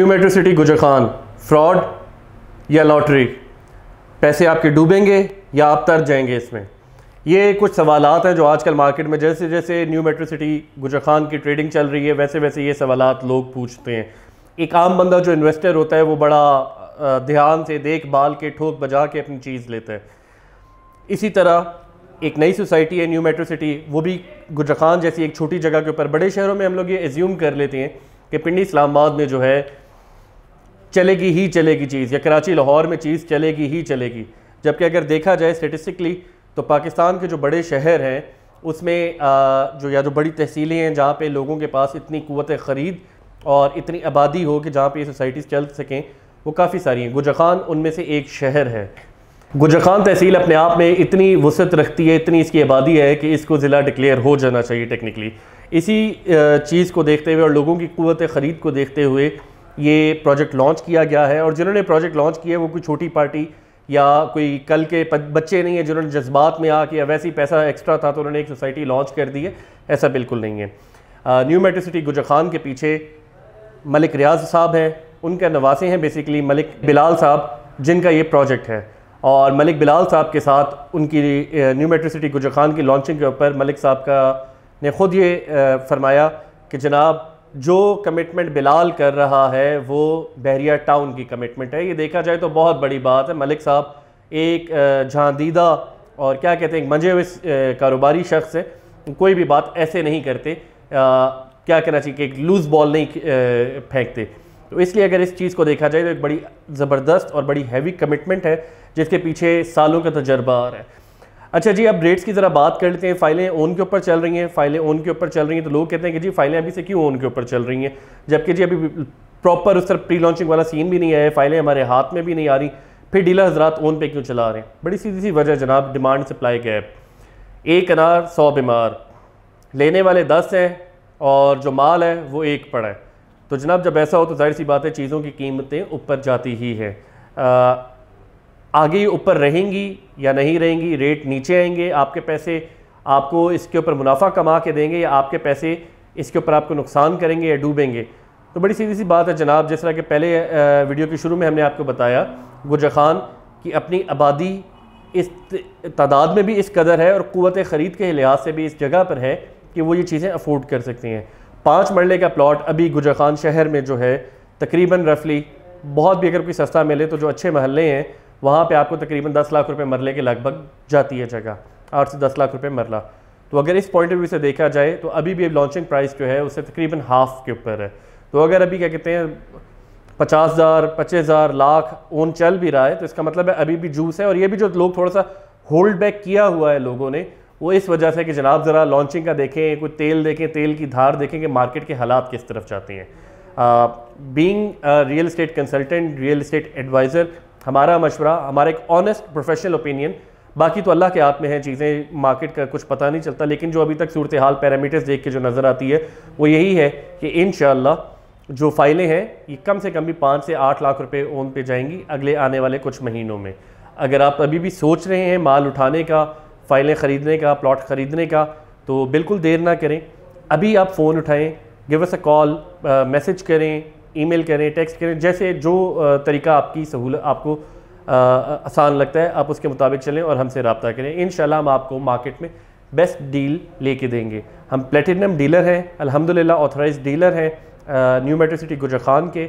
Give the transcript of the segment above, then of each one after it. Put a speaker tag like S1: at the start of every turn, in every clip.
S1: new metro city Gujar Khan fraud या lottery पैसे आपके डूबेंगे या आप तर जाएंगे इसमें ये कुछ सवाल हैं जो आजकल मार्केट में जैसे जैसे new metro city Gujar Khan की ट्रेडिंग चल रही है वैसे वैसे ये सवाल लोग पूछते हैं एक आम बंदा जो इन्वेस्टर होता है वो बड़ा ध्यान से देखभाल के ठोक बजा के अपनी चीज़ लेता है इसी तरह एक नई सोसाइटी है न्यू मेट्रो सिटी वो भी गुजर खान जैसी एक छोटी जगह के ऊपर बड़े शहरों में हम लोग ये एज्यूम कर लेते हैं कि पिंडी इस्लामाबाद में जो है चलेगी ही चलेगी चीज़ या कराची लाहौर में चीज़ चलेगी ही चलेगी जबकि अगर देखा जाए स्टेटिस्टिकली तो पाकिस्तान के जो बड़े शहर हैं उसमें जो या जो बड़ी तहसीलें हैं जहाँ पे लोगों के पास इतनी क़वत ख़रीद और इतनी आबादी हो कि जहाँ पे ये सोसाइटीज़ चल सकें वो काफ़ी सारी हैं गुजरखान खान उनमें से एक शहर है गुजरखान खान तहसील अपने आप में इतनी वसत रखती है इतनी इसकी आबादी है कि इसको ज़िला डिक्लेयर हो जाना चाहिए टेक्निकली इसी चीज़ को देखते हुए और लोगों की क़वत ख़रीद को देखते हुए ये प्रोजेक्ट लॉन्च किया गया है और जिन्होंने प्रोजेक्ट लॉन्च किया है वो कोई छोटी पार्टी या कोई कल के बच्चे नहीं है जिन्होंने जज्बात में आके वैसे ही पैसा एक्स्ट्रा था तो उन्होंने एक सोसाइटी लॉन्च कर दी है ऐसा बिल्कुल नहीं है न्यू मेट्रिसिटी गुजर खान के पीछे मलिक रियाज साहब हैं उनके नवासे हैं बेसिकली मलिक बिलाल साहब जिनका ये प्रोजेक्ट है और मलिक बिलाल साहब के साथ उनकी न्यू मेट्रिसिटी गुजर खान की लॉन्चिंग के ऊपर मलिक साहब का ने ख़ुद ये फरमाया कि जनाब जो कमिटमेंट बिलाल कर रहा है वो बहरिया टाउन की कमिटमेंट है ये देखा जाए तो बहुत बड़ी बात है मलिक साहब एक झांदीदा और क्या कहते हैं मंजे हुए कारोबारी शख्स है कोई भी बात ऐसे नहीं करते आ, क्या कहना चाहिए कि एक लूज़ बॉल नहीं फेंकते तो इसलिए अगर इस चीज़ को देखा जाए तो एक बड़ी ज़बरदस्त और बड़ी हैवी कमिटमेंट है जिसके पीछे सालों का तजर्बा आ रहा है अच्छा जी अब रेट्स की ज़रा बात कर लेते हैं फाइलें ओन के ऊपर चल रही हैं फाइलें ओन के ऊपर चल रही हैं तो लोग कहते हैं कि जी फाइलें अभी से क्यों ओन के ऊपर चल रही हैं जबकि जी अभी प्रॉपर उस तरह प्री लॉन्चिंग वाला सीन भी नहीं आया फाइलें हमारे हाथ में भी नहीं आ रही फिर डीलर हजरात ओन पे क्यों चला रहे हैं बड़ी सीधी सी वजह जनाब डिमांड सप्लाई गैप एक अनार सौ बीमार लेने वाले दस हैं और जो माल है वो एक पड़ा है तो जनाब जब ऐसा हो तो जाहिर सी बात है चीज़ों की कीमतें ऊपर जाती ही है आगे ऊपर रहेंगी या नहीं रहेंगी रेट नीचे आएंगे आपके पैसे आपको इसके ऊपर मुनाफा कमा के देंगे या आपके पैसे इसके ऊपर आपको नुकसान करेंगे या डूबेंगे तो बड़ी सीधी सी बात है जनाब जिस तरह के पहले वीडियो के शुरू में हमने आपको बताया गुर्जर खान की अपनी आबादी इस तादाद में भी इस कदर है और क़वत ख़रीद के लिहाज से भी इस जगह पर है कि वो ये चीज़ें अफोर्ड कर सकती हैं पाँच मरले का प्लाट अभी गुजर खान शहर में जो है तकरीबन रफली बहुत भी अगर कोई सस्ता मिले तो जो अच्छे महल्ले हैं वहाँ पे आपको तकरीबन 10 लाख रुपए मरले के लगभग जाती है जगह आठ से 10 लाख रुपए मरला तो अगर इस पॉइंट ऑफ व्यू से देखा जाए तो अभी भी लॉन्चिंग प्राइस जो है उससे तकरीबन हाफ के ऊपर है तो अगर अभी क्या कहते हैं पचास हज़ार पच्चीस हज़ार लाख ओन चल भी रहा है तो इसका मतलब है अभी भी जूस है और ये भी जो लोग थोड़ा सा होल्ड बैक किया हुआ है लोगों ने वो इस वजह से कि जनाब ज़रा लॉन्चिंग का देखें कोई तेल देखें तेल की धार देखें कि मार्केट के हालात किस तरफ जाते हैं being real estate consultant real estate adviser हमारा मशवरा हमारा एक ऑनेस्ट प्रोफेशनल ओपिनियन बाकी तो अल्लाह के हाथ में है चीज़ें मार्केट का कुछ पता नहीं चलता लेकिन जो अभी तक सूरत हाल पैरामीटर्स देख के जो नज़र आती है वो यही है कि इन जो फाइलें हैं ये कम से कम भी पाँच से आठ लाख रुपए ओन पे जाएंगी अगले आने वाले कुछ महीनों में अगर आप अभी भी सोच रहे हैं माल उठाने का फाइलें ख़रीदने का प्लॉट ख़रीदने का तो बिल्कुल देर ना करें अभी आप फ़ोन उठाएँ give us a call message करें ईमेल करें टेक्स्ट करें जैसे जो uh, तरीका आपकी सहूलत आपको uh, आसान लगता है आप उसके मुताबिक चलें और हमसे रबता करें इन हम आपको मार्केट में बेस्ट डील लेके देंगे हम प्लेटिनम डीलर हैं अलहमदिल्ला ऑथराइज डीलर हैं new metro city Gujar Khan के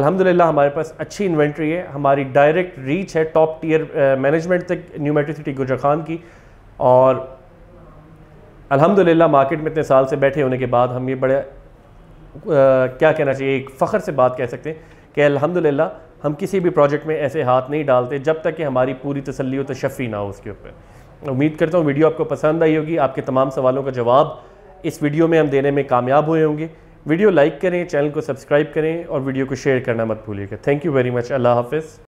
S1: अल्हम्दुलिल्लाह हमारे पास अच्छी इन्वेंट्री है हमारी डायरेक्ट रीच है टॉप टीयर मैनेजमेंट तक new metro city Gujar Khan की और अल्हम्दुलिल्लाह मार्केट में इतने साल से बैठे होने के बाद हम ये बड़े आ, क्या कहना चाहिए एक फ़ख्र से बात कह सकते हैं कि अल्हम्दुलिल्लाह हम किसी भी प्रोजेक्ट में ऐसे हाथ नहीं डालते जब तक कि हमारी पूरी तसली व तशफ़ी ना हो उसके ऊपर उम्मीद करता हूँ वीडियो आपको पसंद आई होगी आपके तमाम सवालों का जवाब इस वीडियो में हम देने में कामयाब हुए होंगे वीडियो लाइक करें चैनल को सब्सक्राइब करें और वीडियो को शेयर करना मत भूलिएगा थैंक यू वेरी मच अल्लाह हाफिज़